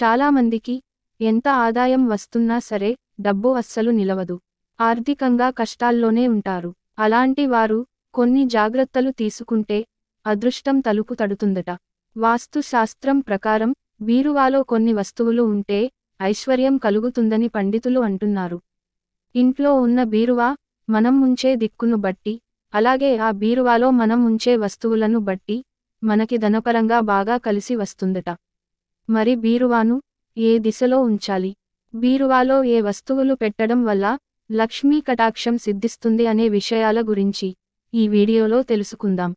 చాలామందికి ఎంత ఆదాయం వస్తున్నా సరే డబ్బు అస్సలు నిలవదు ఆర్థికంగా కష్టాల్లోనే ఉంటారు అలాంటి వారు కొన్ని జాగ్రత్తలు తీసుకుంటే అదృష్టం తలుపు తడుతుందట వాస్తుశాస్త్రం ప్రకారం బీరువాలో కొన్ని వస్తువులు ఉంటే ఐశ్వర్యం కలుగుతుందని పండితులు అంటున్నారు ఇంట్లో ఉన్న బీరువా మనం ఉంచే దిక్కును బట్టి అలాగే ఆ బీరువాలో మనం ఉంచే వస్తువులను బట్టి మనకి ధనపరంగా బాగా కలిసి వస్తుందట మరి బీరువాను ఏ దిశలో ఉంచాలి బీరువాలో ఏ వస్తువులు పెట్టడం వల్ల లక్ష్మీ కటాక్షం సిద్ధిస్తుంది అనే విషయాల గురించి ఈ వీడియోలో తెలుసుకుందాం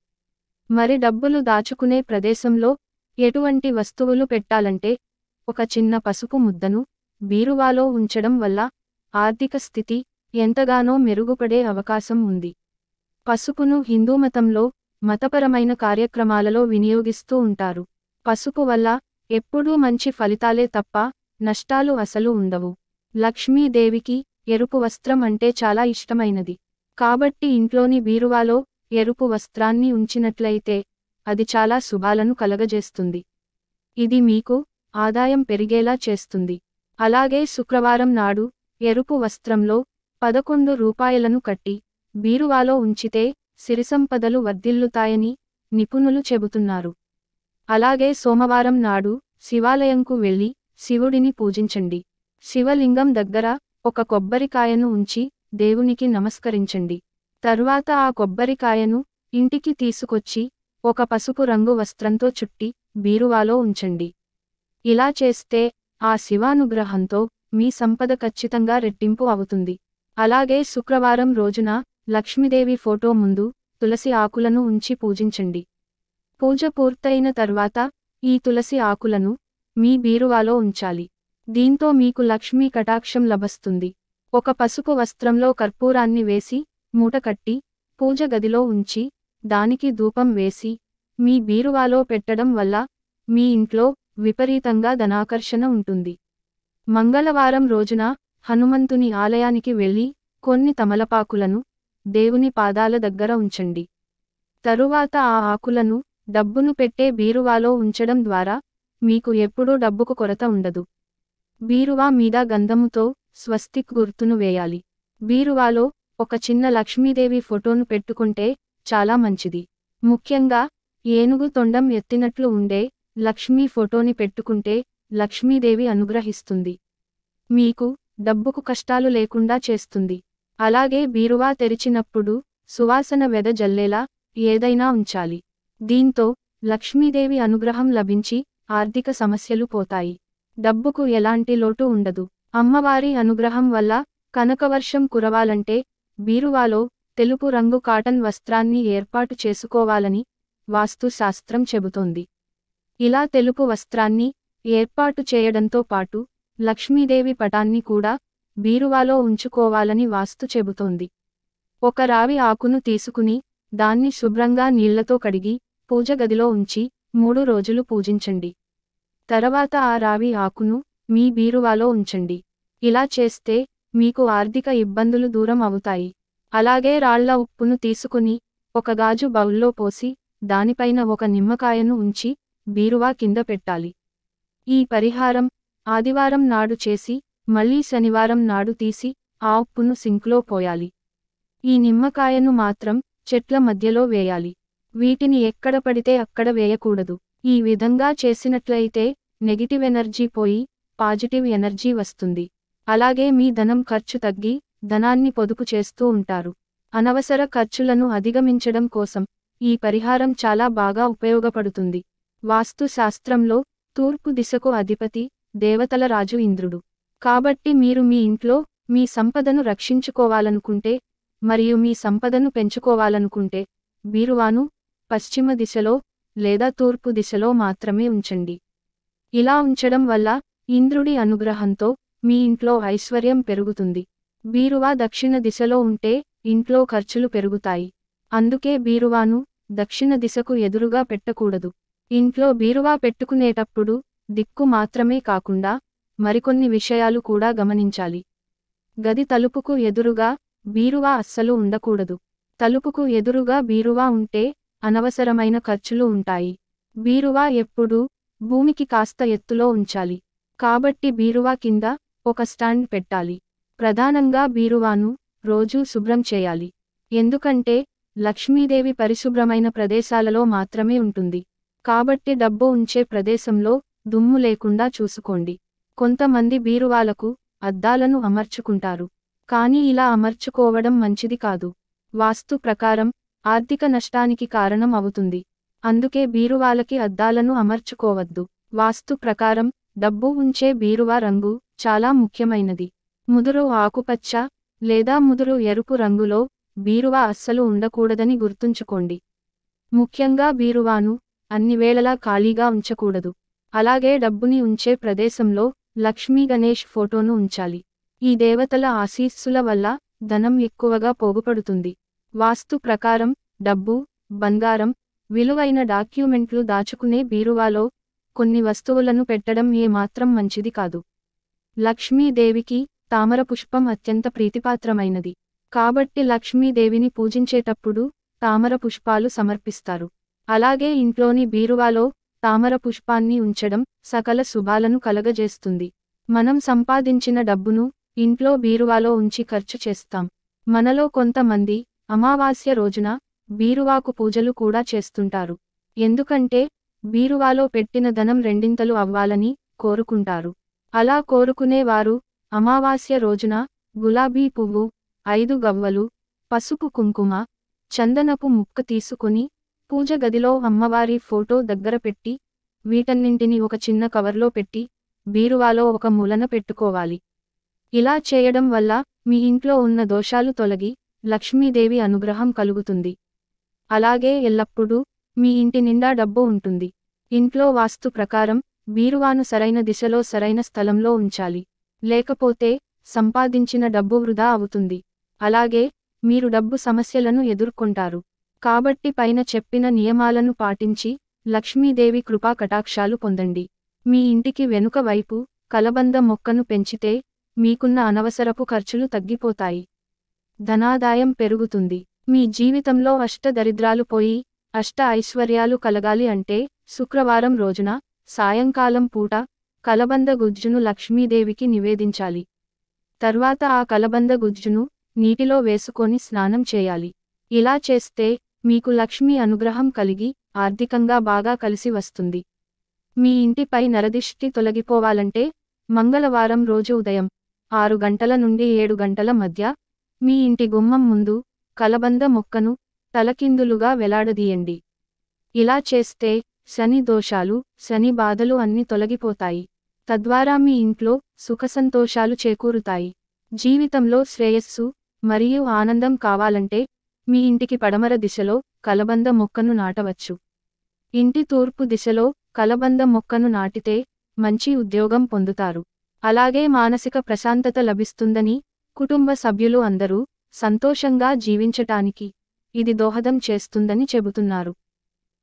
మరి డబ్బులు దాచుకునే ప్రదేశంలో ఎటువంటి వస్తువులు పెట్టాలంటే ఒక చిన్న పసుపు ముద్దను బీరువాలో ఉంచడం వల్ల ఆర్థిక స్థితి ఎంతగానో మెరుగుపడే అవకాశం ఉంది పసుపును హిందూ మతంలో మతపరమైన కార్యక్రమాలలో వినియోగిస్తూ ఉంటారు పసుపు వల్ల ఎప్పుడూ మంచి ఫలితాలే తప్ప నష్టాలు అసలు ఉండవు లక్ష్మీదేవికి ఎరుపు వస్త్రం అంటే చాలా ఇష్టమైనది కాబట్టి ఇంట్లోని బీరువాలో ఎరుపు వస్త్రాన్ని ఉంచినట్లయితే అది చాలా శుభాలను కలగజేస్తుంది ఇది మీకు ఆదాయం పెరిగేలా చేస్తుంది అలాగే శుక్రవారం నాడు ఎరుపు వస్త్రంలో పదకొండు రూపాయలను కట్టి బీరువాలో ఉంచితే సిరిసంపదలు వర్ధిల్లుతాయని నిపుణులు చెబుతున్నారు అలాగే సోమవారం నాడు శివాలయంకు వెళ్ళి శివుడిని పూజించండి శివలింగం దగ్గర ఒక కొబ్బరికాయను ఉంచి దేవునికి నమస్కరించండి తరువాత ఆ కొబ్బరికాయను ఇంటికి తీసుకొచ్చి ఒక పసుపు రంగు వస్త్రంతో చుట్టి బీరువాలో ఉంచండి ఇలా చేస్తే ఆ శివానుగ్రహంతో మీ సంపద ఖచ్చితంగా రెట్టింపు అవుతుంది అలాగే శుక్రవారం రోజున లక్ష్మీదేవి ఫోటో ముందు తులసి ఆకులను ఉంచి పూజించండి పూజ పూర్తయిన తర్వాత ఈ తులసి ఆకులను మీ బీరువాలో ఉంచాలి దీంతో మీకు లక్ష్మీ కటాక్షం లభస్తుంది ఒక పసుపు వస్త్రంలో కర్పూరాన్ని వేసి మూటకట్టి పూజ గదిలో ఉంచి దానికి ధూపం వేసి మీ బీరువాలో పెట్టడం వల్ల మీ ఇంట్లో విపరీతంగా ధనాకర్షణ ఉంటుంది మంగళవారం రోజున హనుమంతుని ఆలయానికి వెళ్ళి కొన్ని తమలపాకులను దేవుని పాదాల దగ్గర ఉంచండి తరువాత ఆ ఆకులను డబ్బును పెట్టే బీరువాలో ఉంచడం ద్వారా మీకు ఎప్పుడూ డబ్బుకు కొరత ఉండదు బీరువా మీద గంధముతో స్వస్తిక్ గుర్తును వేయాలి బీరువాలో ఒక చిన్న లక్ష్మీదేవి ఫోటోను పెట్టుకుంటే చాలా మంచిది ముఖ్యంగా ఏనుగు తొండం ఎత్తినట్లు ఉండే లక్ష్మీ ఫోటోని పెట్టుకుంటే లక్ష్మీదేవి అనుగ్రహిస్తుంది మీకు డబ్బుకు కష్టాలు లేకుండా చేస్తుంది అలాగే బీరువా తెరిచినప్పుడు సువాసన జల్లేలా ఏదైనా ఉంచాలి దీంతో లక్ష్మీదేవి అనుగ్రహం లభించి ఆర్థిక సమస్యలు పోతాయి డబ్బుకు ఎలాంటి లోటు ఉండదు అమ్మవారి అనుగ్రహం వల్ల కనకవర్షం కురవాలంటే బీరువాలో తెలుపు రంగు కాటన్ వస్త్రాన్ని ఏర్పాటు చేసుకోవాలని వాస్తు శాస్త్రం చెబుతోంది ఇలా తెలుపు వస్త్రాన్ని ఏర్పాటు చేయడంతో పాటు లక్ష్మీదేవి పటాన్ని కూడా బీరువాలో ఉంచుకోవాలని వాస్తు చెబుతోంది ఒక రావి ఆకును తీసుకుని దాన్ని శుభ్రంగా నీళ్లతో కడిగి పూజ గదిలో ఉంచి మూడు రోజులు పూజించండి తరువాత ఆ రావి ఆకును మీ బీరువాలో ఉంచండి ఇలా చేస్తే మీకు ఆర్థిక ఇబ్బందులు దూరం అవుతాయి అలాగే రాళ్ల ఉప్పును తీసుకుని ఒక గాజు బౌల్లో పోసి దానిపైన ఒక నిమ్మకాయను ఉంచి బీరువా కింద పెట్టాలి ఈ పరిహారం ఆదివారం నాడు చేసి మళ్లీ శనివారం నాడు తీసి ఆ ఉప్పును సింక్లో పోయాలి ఈ నిమ్మకాయను మాత్రం చెట్ల మధ్యలో వేయాలి వీటిని ఎక్కడ పడితే అక్కడ వేయకూడదు ఈ విధంగా చేసినట్లయితే నెగిటివ్ ఎనర్జీ పోయి పాజిటివ్ ఎనర్జీ వస్తుంది అలాగే మీ ధనం ఖర్చు తగ్గి ధనాన్ని పొదుపు చేస్తూ ఉంటారు అనవసర ఖర్చులను అధిగమించడం కోసం ఈ పరిహారం చాలా బాగా ఉపయోగపడుతుంది వాస్తు శాస్త్రంలో తూర్పు దిశకు అధిపతి దేవతల రాజు ఇంద్రుడు కాబట్టి మీరు మీ ఇంట్లో మీ సంపదను రక్షించుకోవాలనుకుంటే మరియు మీ సంపదను పెంచుకోవాలనుకుంటే బీరువాను పశ్చిమ దిశలో లేదా తూర్పు దిశలో మాత్రమే ఉంచండి ఇలా ఉంచడం వల్ల ఇంద్రుడి అనుగ్రహంతో మీ ఇంట్లో ఐశ్వర్యం పెరుగుతుంది బీరువా దక్షిణ దిశలో ఉంటే ఇంట్లో ఖర్చులు పెరుగుతాయి అందుకే బీరువాను దక్షిణ దిశకు ఎదురుగా పెట్టకూడదు ఇంట్లో బీరువా పెట్టుకునేటప్పుడు దిక్కు మాత్రమే కాకుండా మరికొన్ని విషయాలు కూడా గమనించాలి గది తలుపుకు ఎదురుగా బీరువా అస్సలు ఉండకూడదు తలుపుకు ఎదురుగా బీరువా ఉంటే అనవసరమైన ఖర్చులు ఉంటాయి బీరువా ఎప్పుడూ భూమికి కాస్త ఎత్తులో ఉంచాలి కాబట్టి బీరువా కింద ఒక స్టాండ్ పెట్టాలి ప్రధానంగా బీరువాను రోజూ శుభ్రం చేయాలి ఎందుకంటే లక్ష్మీదేవి పరిశుభ్రమైన ప్రదేశాలలో మాత్రమే ఉంటుంది కాబట్టి డబ్బు ఉంచే ప్రదేశంలో దుమ్ము లేకుండా చూసుకోండి కొంతమంది బీరువాలకు అద్దాలను అమర్చుకుంటారు కానీ ఇలా అమర్చుకోవడం మంచిది కాదు వాస్తు ప్రకారం ఆర్థిక నష్టానికి కారణం అవుతుంది అందుకే బీరువాలకి అద్దాలను అమర్చుకోవద్దు వాస్తు ప్రకారం డబ్బు ఉంచే బీరువా రంగు చాలా ముఖ్యమైనది ముదురు ఆకుపచ్చ లేదా ముదురు ఎరుపు రంగులో బీరువా అస్సలు ఉండకూడదని గుర్తుంచుకోండి ముఖ్యంగా బీరువాను అన్ని వేళలా ఖాళీగా ఉంచకూడదు అలాగే డబ్బుని ఉంచే ప్రదేశంలో లక్ష్మీ గణేష్ ఫోటోను ఉంచాలి ఈ దేవతల ఆశీస్సుల వల్ల ధనం ఎక్కువగా పోగుపడుతుంది వాస్తు ప్రకారం డబ్బు బంగారం విలువైన డాక్యుమెంట్లు దాచుకునే బీరువాలో కొన్ని వస్తువులను పెట్టడం ఏమాత్రం మంచిది కాదు లక్ష్మీదేవికి తామర పుష్పం అత్యంత ప్రీతిపాత్రమైనది కాబట్టి లక్ష్మీదేవిని పూజించేటప్పుడు తామర పుష్పాలు సమర్పిస్తారు అలాగే ఇంట్లోని బీరువాలో తామర పుష్పాన్ని ఉంచడం సకల శుభాలను కలగజేస్తుంది మనం సంపాదించిన డబ్బును ఇంట్లో బీరువాలో ఉంచి ఖర్చు చేస్తాం మనలో కొంతమంది అమావాస్య రోజున బీరువాకు పూజలు కూడా చేస్తుంటారు ఎందుకంటే బీరువాలో పెట్టిన ధనం రెండింతలు అవ్వాలని కోరుకుంటారు అలా కోరుకునేవారు అమావాస్య రోజున గులాబీ పువ్వు ఐదు గవ్వలు పసుపు కుంకుమ చందనపు ముక్క తీసుకుని పూజ గదిలో అమ్మవారి ఫోటో దగ్గర పెట్టి వీటన్నింటిని ఒక చిన్న కవర్లో పెట్టి బీరువాలో ఒక మూలన పెట్టుకోవాలి ఇలా చేయడం వల్ల మీ ఇంట్లో ఉన్న దోషాలు తొలగి లక్ష్మీదేవి అనుగ్రహం కలుగుతుంది అలాగే ఎల్లప్పుడూ మీ ఇంటి నిండా డబ్బు ఉంటుంది ఇంట్లో వాస్తు ప్రకారం బీరువాను సరైన దిశలో సరైన స్థలంలో ఉంచాలి లేకపోతే సంపాదించిన డబ్బు వృధా అవుతుంది అలాగే మీరు డబ్బు సమస్యలను ఎదుర్కొంటారు కాబట్టి పైన చెప్పిన నియమాలను పాటించి లక్ష్మీదేవి కృపా కటాక్షాలు పొందండి మీ ఇంటికి వెనుక వైపు కలబంద మొక్కను పెంచితే మీకున్న అనవసరపు ఖర్చులు తగ్గిపోతాయి ధనాదాయం పెరుగుతుంది మీ జీవితంలో అష్ట దరిద్రాలు పోయి అష్ట ఐశ్వర్యాలు కలగాలి అంటే శుక్రవారం రోజున సాయంకాలం పూట కలబంద గుజ్జును లక్ష్మీదేవికి నివేదించాలి తర్వాత ఆ కలబంద గుజ్జును నీటిలో వేసుకొని స్నానం చేయాలి ఇలా చేస్తే మీకు లక్ష్మీ అనుగ్రహం కలిగి ఆర్థికంగా బాగా కలిసి వస్తుంది మీ ఇంటిపై నరదిష్టి తొలగిపోవాలంటే మంగళవారం రోజు ఉదయం ఆరు గంటల నుండి ఏడు గంటల మధ్య మీ ఇంటి గుమ్మం ముందు కలబంద మొక్కను తలకిందులుగా వెలాడదీయండి ఇలా చేస్తే శని దోషాలు శని బాధలు అన్ని తొలగిపోతాయి తద్వారా మీ ఇంట్లో సుఖసంతోషాలు చేకూరుతాయి జీవితంలో శ్రేయస్సు మరియు ఆనందం కావాలంటే మీ ఇంటికి పడమర దిశలో కలబంద మొక్కను నాటవచ్చు ఇంటి తూర్పు దిశలో కలబంద మొక్కను నాటితే మంచి ఉద్యోగం పొందుతారు అలాగే మానసిక ప్రశాంతత లభిస్తుందని కుటుంబ సభ్యులు అందరూ సంతోషంగా జీవించటానికి ఇది దోహదం చేస్తుందని చెబుతున్నారు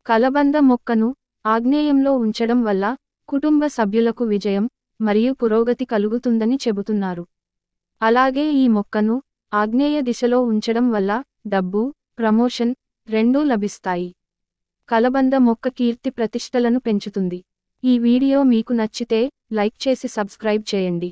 కలబంద మొక్కను ఆగ్నేయంలో ఉంచడం వల్ల కుటుంబ సభ్యులకు విజయం మరియు పురోగతి కలుగుతుందని చెబుతున్నారు అలాగే ఈ మొక్కను ఆగ్నేయ దిశలో ఉంచడం వల్ల డబ్బు ప్రమోషన్ రెండూ లభిస్తాయి కలబంద మొక్క కీర్తి ప్రతిష్టలను పెంచుతుంది ఈ వీడియో మీకు నచ్చితే లైక్ చేసి సబ్స్క్రైబ్ చేయండి